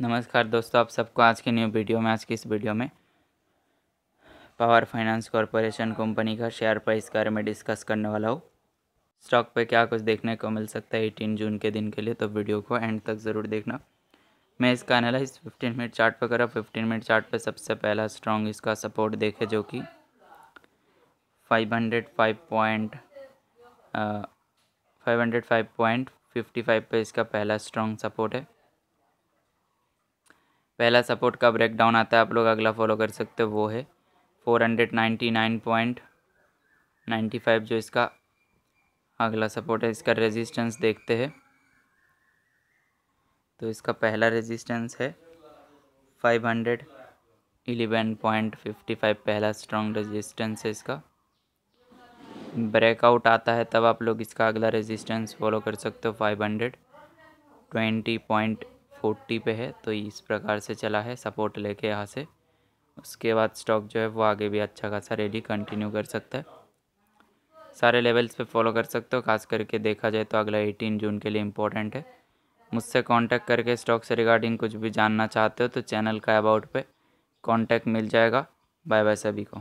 नमस्कार दोस्तों आप सबको आज के न्यू वीडियो में आज की इस वीडियो में पावर फाइनेंस कॉरपोरेशन कंपनी का शेयर प्राइस के बारे में डिस्कस करने वाला हूँ स्टॉक पे क्या कुछ देखने को मिल सकता है एटीन जून के दिन के लिए तो वीडियो को एंड तक ज़रूर देखना मैं इसका एनालाइज फिफ्टीन मिनट चार्ट पर करा फिफ्टीन मिनट चार्ट पर सबसे पहला स्ट्रॉन्ग इसका सपोर्ट देखे जो कि five hundred five point five hundred five point fifty five पर इसका पहला स्ट्रॉन्ग सपोर्ट है पहला सपोर्ट का ब्रेकडाउन आता है आप लोग अगला फॉलो कर सकते हो वो है four hundred ninety nine point ninety five जो इसका अगला सपोर्ट है इसका रेजिस्टेंस देखते हैं तो इसका पहला रेजिस्टेंस है five hundred eleven point fifty five पहला स्ट्रॉन्ग रेजिस्टेंस है इसका ब्रेकआउट आता है तब आप लोग इसका अगला रेजिस्टेंस फॉलो कर सकते हो five hundred twenty point forty पे है तो इस प्रकार से चला है सपोर्ट लेके यहाँ से उसके बाद स्टॉक जो है वो आगे भी अच्छा खासा रेडी कंटिन्यू कर सकता है सारे लेवल्स पे फॉलो कर सकते हो खास करके देखा जाए तो अगला एटीन जून के लिए इम्पोर्टेंट है मुझसे कांटेक्ट करके स्टॉक से रिगार्डिंग कुछ भी जानना चाहते हो तो चैनल का अबाउट पे कांटेक्ट मिल जाएगा बाय बाय सभी को